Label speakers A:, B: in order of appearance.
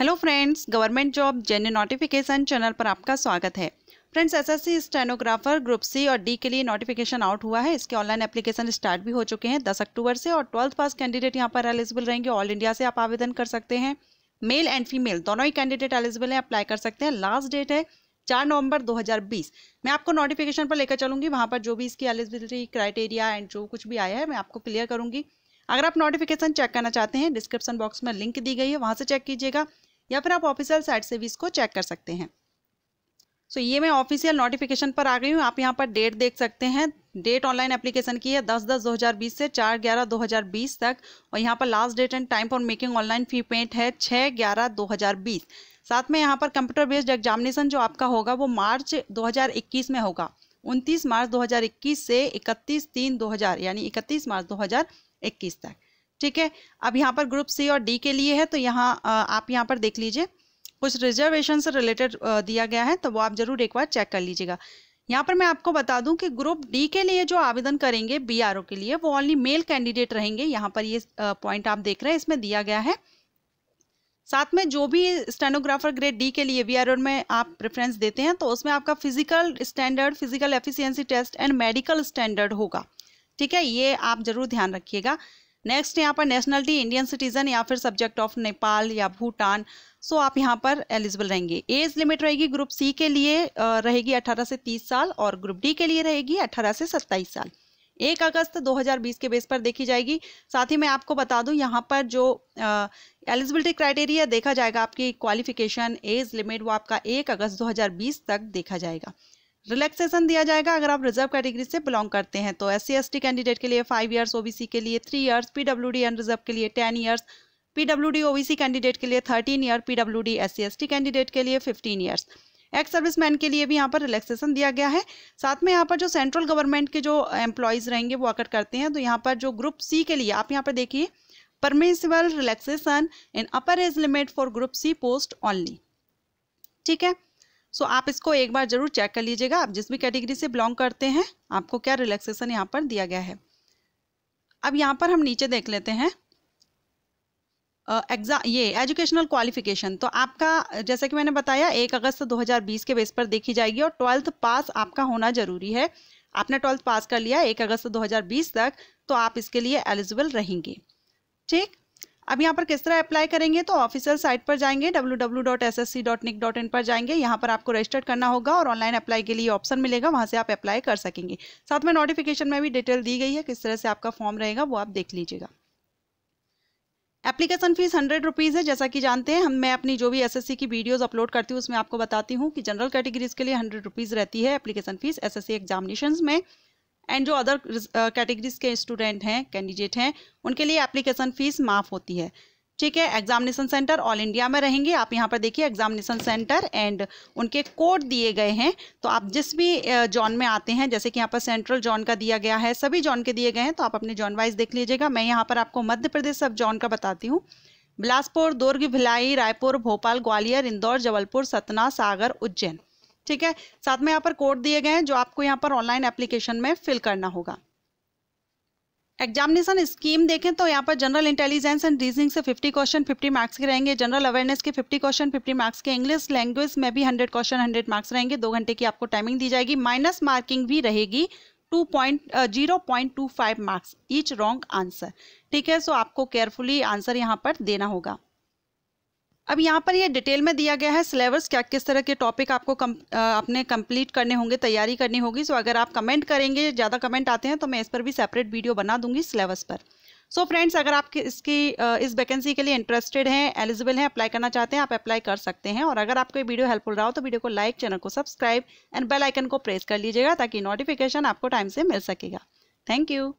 A: hello friends government job gen notification channel पर आपका स्वागत है friends SSC stenographer group C और डी के लिए नोटिफिकेशन आउट हुआ है इसके ऑनलाइन एप्लीकेशन स्टार्ट भी हो चुके हैं 10 अक्टूबर से और ट्वेल्थ पास कैंडिडेट यहां पर एलिजिबल रहेंगे ऑल इंडिया से आप आवेदन कर सकते हैं मेल एंड फीमेल दोनों ही कैंडिडेट एलिजिबल हैं अप्लाई कर सकते हैं लास्ट डेट है चार नवंबर 2020 मैं आपको नोटिफिकेशन पर लेकर चलूंगी वहाँ पर जो भी इसकी एलिजिबिलिटी क्राइटेरिया एंड जो कुछ भी आया है मैं आपको क्लियर करूंगी अगर आप नोटिफिकेशन चेक करना चाहते हैं डिस्क्रिप्शन बॉक्स में लिंक दी गई है वहाँ से चेक कीजिएगा या फिर आप ऑफिशियल साइट से भी इसको चेक कर सकते हैं सो so, ये मैं ऑफिशियल नोटिफिकेशन पर आ गई हूँ आप यहाँ पर डेट देख सकते हैं डेट ऑनलाइन एप्लीकेशन की है दस दस दो हज़ार बीस से चार ग्यारह दो हज़ार बीस तक और यहाँ पर last date and time for making online fee payment है छः ग्यारह दो हज़ार बीस साथ में यहाँ पर कंप्यूटर बेस्ड एग्जामिनेशन जो आपका होगा वो मार्च 2021 में होगा 29 मार्च 2021 से 31 तीन 2000 यानी 31 मार्च 2021 तक ठीक है अब यहाँ पर ग्रुप सी और डी के लिए है तो यहाँ आप यहाँ पर देख लीजिए कुछ रिजर्वेशन से रिलेटेड दिया गया है तो वो आप जरूर एक बार चेक कर लीजिएगा यहाँ पर मैं आपको बता दूं कि ग्रुप डी के लिए जो आवेदन करेंगे बी के लिए वो ऑनली मेल कैंडिडेट रहेंगे यहाँ पर ये पॉइंट आप देख रहे हैं इसमें दिया गया है साथ में जो भी स्टेनोग्राफर ग्रेड डी के लिए ओ में आप प्रेफरेंस देते हैं तो उसमें आपका physical standard physical efficiency test and medical standard होगा ठीक है ये आप जरूर ध्यान रखिएगा नेक्स्ट यहाँ पर नेशनलिटी इंडियन सिटीजन या फिर सब्जेक्ट ऑफ नेपाल या भूटान सो आप यहाँ पर एलिजिबल रहेंगे एज लिमिट रहेगी ग्रुप सी के लिए रहेगी 18 से 30 साल और ग्रुप डी के लिए रहेगी 18 से 27 साल एक अगस्त 2020 के बेस पर देखी जाएगी साथ ही मैं आपको बता दूं यहाँ पर जो एलिजिबिलिटी क्राइटेरिया देखा जाएगा आपकी क्वालिफिकेशन एज लिमिट वो आपका एक अगस्त 2020 तक देखा जाएगा रिलैक्सेशन दिया जाएगा अगर आप रिजर्व कैटेगरी से बिलोंग करते हैं तो एस सी कैंडिडेट के लिए फाइव ईयर्स ओबीसी के लिए थ्री ईयर्स पीडब्ल्यूडी अनरिजर्व के लिए ten years D OBC candidate के लिए thirteen year PWD SC candidate के लिए फिफ्टीन ईयर्स एक्स सर्विसमैन के लिए भी यहाँ पर रिलैक्सेशन दिया गया है साथ में यहाँ पर जो सेंट्रल गवर्नमेंट के जो एम्प्लॉयज़ रहेंगे वो अकट करते हैं तो यहाँ पर जो ग्रुप सी के लिए आप यहाँ पर देखिए permissible relaxation in upper age limit for group C post only ठीक है सो आप इसको एक बार जरूर चेक कर लीजिएगा आप जिस भी कैटेगरी से बिलोंग करते हैं आपको क्या रिलैक्सेशन यहाँ पर दिया गया है अब यहाँ पर हम नीचे देख लेते हैं एग्जाम ये एजुकेशनल क्वालिफिकेशन तो आपका जैसा कि मैंने बताया एक अगस्त 2020 के बेस पर देखी जाएगी और ट्वेल्थ पास आपका होना जरूरी है आपने ट्वेल्थ पास कर लिया एक अगस्त 2020 तक तो आप इसके लिए एलिजिबल रहेंगे ठीक अब यहाँ पर किस तरह अप्लाई करेंगे तो ऑफिशियल साइट पर जाएंगे www.ssc.nic.in पर जाएंगे यहाँ पर आपको रजिस्टर करना होगा और ऑनलाइन अप्लाई के लिए ऑप्शन मिलेगा वहाँ से आप अप्लाई कर सकेंगे साथ में नोटिफिकेशन में भी डिटेल दी गई है किस तरह से आपका फॉर्म रहेगा वो आप देख लीजिएगा एप्लीकेशन फीस हंड्रेड रुपीज़ है जैसा कि जानते हैं हम मैं अपनी जो भी एसएससी की वीडियोस अपलोड करती हूँ उसमें आपको बताती हूँ कि जनरल कैटेगरीज के लिए हंड्रेड रुपीज़ रहती है एप्लीकेशन फीस एसएससी एग्जामिनेशंस में एंड जो अदर कैटेगरीज uh, के स्टूडेंट हैं कैंडिडेट हैं उनके लिए एप्लीकेशन फ़ीस माफ़ होती है ठीक है एग्जामिनेशन सेंटर ऑल इंडिया में रहेंगे आप यहाँ पर देखिए एग्जामिनेशन सेंटर एंड उनके कोड दिए गए हैं तो आप जिस भी जॉन uh, में आते हैं जैसे कि यहाँ पर सेंट्रल जॉन का दिया गया है सभी जॉन के दिए गए हैं तो आप अपने जॉन वाइज देख लीजिएगा मैं यहाँ पर आपको मध्य प्रदेश सब जॉन का बताती हूँ बिलासपुर दुर्ग भिलाई रायपुर भोपाल ग्वालियर इंदौर जबलपुर सतना सागर उज्जैन ठीक है साथ में यहाँ पर कोड दिए गए हैं जो आपको यहाँ पर ऑनलाइन एप्लीकेशन में फिल करना होगा एग्जामिनेशन स्कीम देखें तो यहाँ पर जनरल इंटेलिजेंस एंड रीजनिंग से 50 क्वेश्चन 50 मार्क्स के रहेंगे जनरल अवेयरनेस के 50 क्वेश्चन 50 मार्क्स के इंग्लिश लैंग्वेज में भी 100 क्वेश्चन 100 मार्क्स रहेंगे दो घंटे की आपको टाइमिंग दी जाएगी माइनस मार्किंग भी रहेगी two point zero point two five marks each wrong answer ठीक है सो आपको केयरफुली आंसर यहाँ पर देना होगा अब यहाँ पर ये डिटेल में दिया गया है सिलेबस क्या किस तरह के टॉपिक आपको कम, आपने कंप्लीट करने होंगे तैयारी करनी होगी सो अगर आप कमेंट करेंगे ज़्यादा कमेंट आते हैं तो मैं इस पर भी सेपरेट वीडियो बना दूंगी सिलेबस पर सो so फ्रेंड्स अगर आप इसकी इस वैकेंसी के लिए इंटरेस्टेड हैं एलिजिबल हैं अप्लाई करना चाहते हैं आप अप्लाई कर सकते हैं और अगर आपको ये वीडियो हेल्पफुल रहा हो तो वीडियो को लाइक चैनल को सब्सक्राइब एंड बेल आइकन को प्रेस कर लीजिएगा ताकि नोटिफिकेशन आपको टाइम से मिल सकेगा थैंक यू